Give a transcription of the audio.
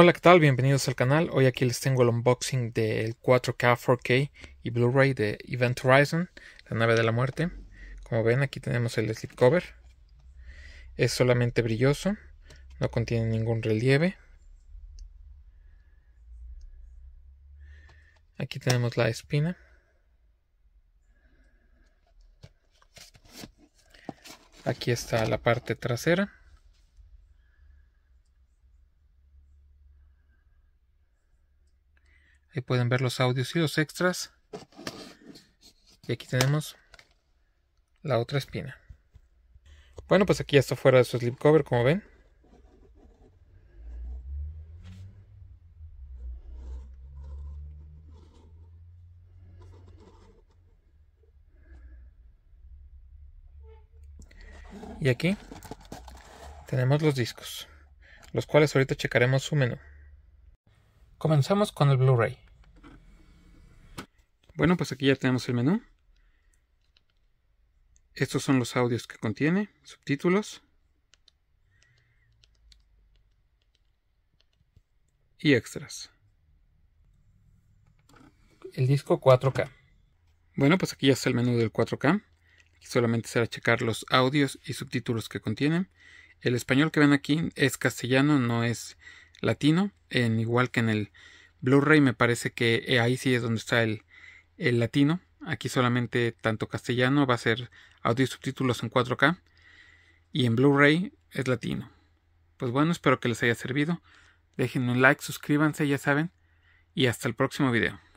Hola, ¿qué tal? Bienvenidos al canal. Hoy aquí les tengo el unboxing del 4K 4K y Blu-ray de Event Horizon, la nave de la muerte. Como ven, aquí tenemos el slipcover. Es solamente brilloso, no contiene ningún relieve. Aquí tenemos la espina. Aquí está la parte trasera. pueden ver los audios y los extras. Y aquí tenemos la otra espina. Bueno, pues aquí ya está fuera de su slip cover, como ven. Y aquí tenemos los discos, los cuales ahorita checaremos su menú. Comenzamos con el Blu-ray. Bueno, pues aquí ya tenemos el menú. Estos son los audios que contiene, subtítulos. Y extras. El disco 4K. Bueno, pues aquí ya está el menú del 4K. Aquí solamente será checar los audios y subtítulos que contienen. El español que ven aquí es castellano, no es latino. En, igual que en el Blu-ray me parece que ahí sí es donde está el, el latino. Aquí solamente tanto castellano va a ser audio y subtítulos en 4K. Y en Blu-ray es latino. Pues bueno, espero que les haya servido. Dejen un like, suscríbanse, ya saben. Y hasta el próximo video.